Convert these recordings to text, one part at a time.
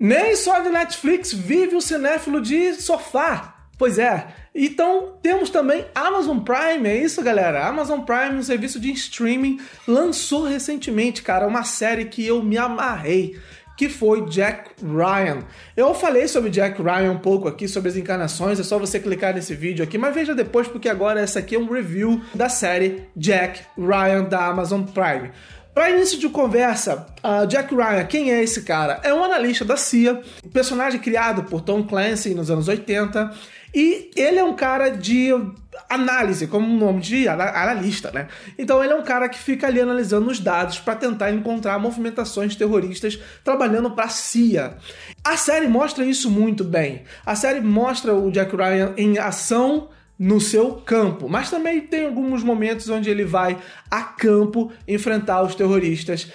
Nem só de Netflix vive o cinéfilo de sofá. Pois é. Então temos também Amazon Prime, é isso, galera? Amazon Prime, um serviço de streaming, lançou recentemente, cara, uma série que eu me amarrei que foi Jack Ryan. Eu falei sobre Jack Ryan um pouco aqui, sobre as encarnações, é só você clicar nesse vídeo aqui, mas veja depois porque agora essa aqui é um review da série Jack Ryan da Amazon Prime. Para início de conversa, uh, Jack Ryan, quem é esse cara? É um analista da CIA, personagem criado por Tom Clancy nos anos 80, e ele é um cara de análise, como o nome de analista, né? Então ele é um cara que fica ali analisando os dados para tentar encontrar movimentações terroristas trabalhando para a CIA. A série mostra isso muito bem. A série mostra o Jack Ryan em ação no seu campo. Mas também tem alguns momentos onde ele vai a campo enfrentar os terroristas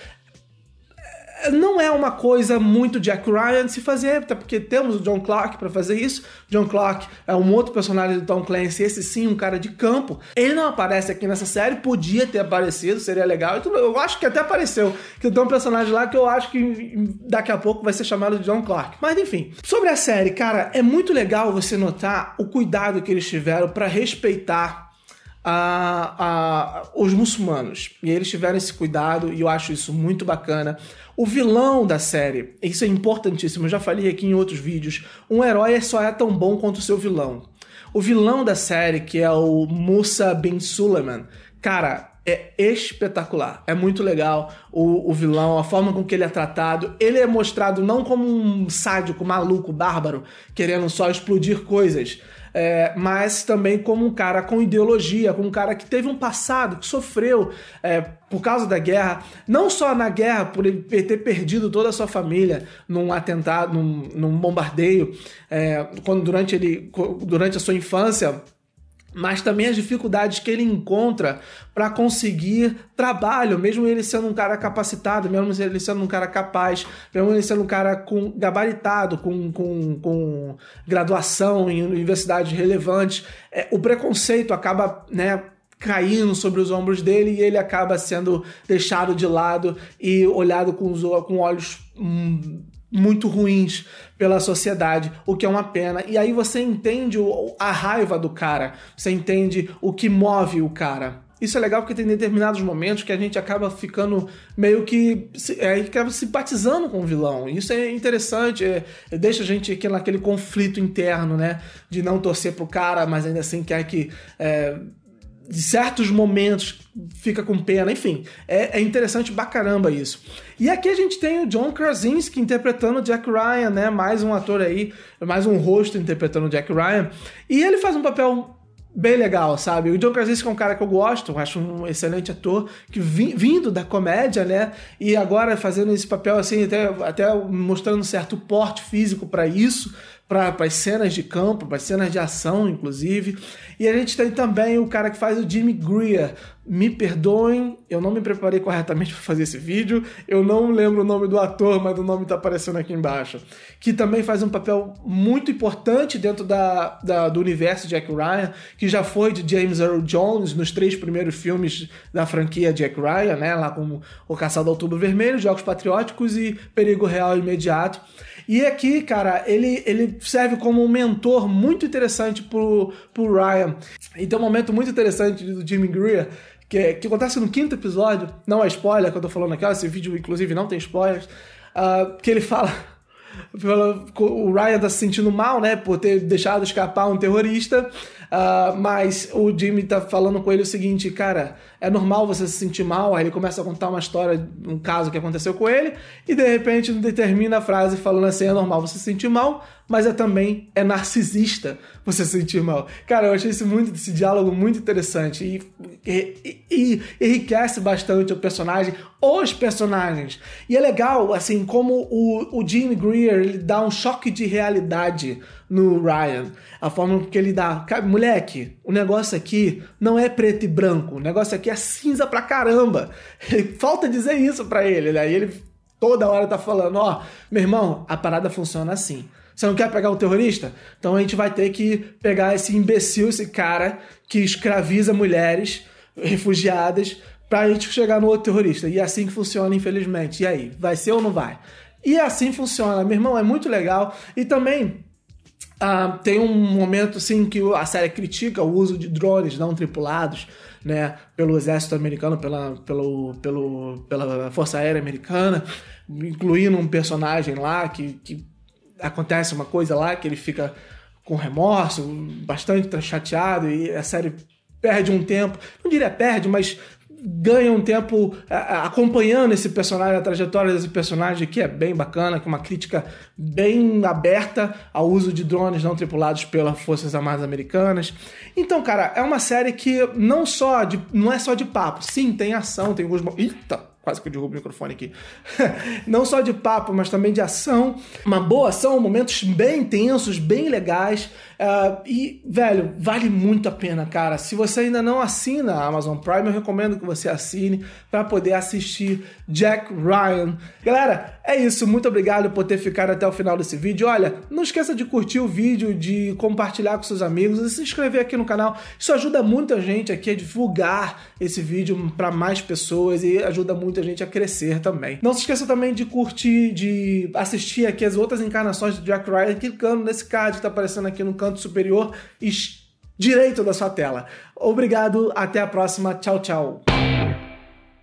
não é uma coisa muito Jack Ryan se fazer, até porque temos o John Clark para fazer isso. John Clark é um outro personagem do Tom Clancy, esse sim, um cara de campo. Ele não aparece aqui nessa série, podia ter aparecido, seria legal. Eu acho que até apareceu, que tem um personagem lá que eu acho que daqui a pouco vai ser chamado de John Clark. Mas enfim, sobre a série, cara, é muito legal você notar o cuidado que eles tiveram para respeitar a, a, os muçulmanos. E eles tiveram esse cuidado, e eu acho isso muito bacana. O vilão da série, isso é importantíssimo, eu já falei aqui em outros vídeos: um herói só é tão bom quanto o seu vilão. O vilão da série, que é o Musa bin Suleiman, cara, é espetacular. É muito legal o, o, vilão, a forma com que ele é tratado. Ele é mostrado não como um sádico, maluco, bárbaro, querendo só explodir coisas, é, mas também como um cara com ideologia, como um cara que teve um passado, que sofreu é, por causa da guerra, não só na guerra, por ele ter perdido toda a sua família num atentado, num, num bombardeio, é, quando durante, ele, durante a sua infância mas também as dificuldades que ele encontra para conseguir trabalho, mesmo ele sendo um cara capacitado, mesmo ele sendo um cara capaz, mesmo ele sendo um cara com, gabaritado, com, com, com graduação em universidades relevantes, é, o preconceito acaba né, caindo sobre os ombros dele e ele acaba sendo deixado de lado e olhado com, os, com olhos. Hum, muito ruins pela sociedade, o que é uma pena. E aí você entende a raiva do cara, você entende o que move o cara. Isso é legal porque tem determinados momentos que a gente acaba ficando meio que é, acaba simpatizando com o vilão. Isso é interessante, é, deixa a gente aqui naquele conflito interno, né? De não torcer pro cara, mas ainda assim quer que. É, de certos momentos fica com pena, enfim, é, é, interessante pra caramba isso. E aqui a gente tem o John Krasinski interpretando Jack Ryan, né? Mais um ator aí, mais um rosto interpretando Jack Ryan. E ele faz um papel bem legal, sabe? O John Krasinski é um cara que eu gosto, eu acho um excelente ator, que vindo da comédia, né? E agora fazendo esse papel assim, até, até mostrando um certo porte físico para isso para as cenas de campo, para as cenas de ação, inclusive. E a gente tem também o cara que faz o Jimmy Greer. Me perdoem, eu não me preparei corretamente para fazer esse vídeo. Eu não lembro o nome do ator, mas o nome está aparecendo aqui embaixo. Que também faz um papel muito importante dentro da, da, do universo Jack Ryan, que já foi de James Earl Jones nos três primeiros filmes da franquia Jack Ryan, né? Lá como O Caçado do Tubo Vermelho, Jogos Patrióticos e Perigo Real Imediato. E aqui, cara, ele, ele serve como um mentor muito interessante pro, pro Ryan. E tem um momento muito interessante do Jimmy Greer, que, é, que acontece no quinto episódio, não é spoiler que eu tô falando aqui, esse vídeo inclusive não tem spoilers, uh, que ele fala o Ryan tá se sentindo mal, né, por ter deixado escapar um terrorista, uh, mas o Jimmy tá falando com ele o seguinte, cara, é normal você se sentir mal, aí ele começa a contar uma história, um caso que aconteceu com ele, e de repente determina a frase falando assim, é normal você se sentir mal, mas é também, é narcisista você se sentir mal. Cara, eu achei esse, muito, esse diálogo muito interessante e, e, e enriquece bastante o personagem, os personagens, e é legal, assim, como o, o Jimmy Green ele dá um choque de realidade no Ryan. A forma que ele dá. Moleque, o negócio aqui não é preto e branco. O negócio aqui é cinza pra caramba. Falta dizer isso pra ele, né? E ele toda hora tá falando: ó, oh, meu irmão, a parada funciona assim. Você não quer pegar um terrorista? Então a gente vai ter que pegar esse imbecil, esse cara que escraviza mulheres refugiadas pra gente chegar no outro terrorista. E é assim que funciona, infelizmente. E aí, vai ser ou não vai? E é assim funciona, meu irmão, é muito legal. E também ah, tem um momento assim que a série critica o uso de drones não tripulados, né, pelo exército americano, pela, pelo, pelo, pela Força Aérea Americana, incluindo um personagem lá que, que acontece uma coisa lá que ele fica com remorso, bastante chateado e a série perde um tempo, não diria perde, mas ganha um tempo acompanhando esse personagem, a trajetória desse personagem, que é bem bacana, com uma crítica bem aberta ao uso de drones não tripulados pelas Forças Armadas Americanas. Então, cara, é uma série que não só de, não é só de papo, sim, tem ação, tem alguns. Eita! quase que eu derrubo o microfone aqui. Não só de papo, mas também de ação. Uma boa ação, momentos bem intensos, bem legais. Uh, e, velho, vale muito a pena, cara. Se você ainda não assina a Amazon Prime, eu recomendo que você assine para poder assistir Jack Ryan. Galera, é isso. Muito obrigado por ter ficado até o final desse vídeo. Olha, não esqueça de curtir o vídeo, de compartilhar com seus amigos e se inscrever aqui no canal. Isso ajuda muita gente aqui a divulgar esse vídeo para mais pessoas e ajuda muito muita gente a crescer também. Não se esqueça também de curtir, de assistir aqui as outras encarnações do Jack Ryan clicando nesse card que está aparecendo aqui no canto superior direito da sua tela. Obrigado, até a próxima. Tchau, tchau.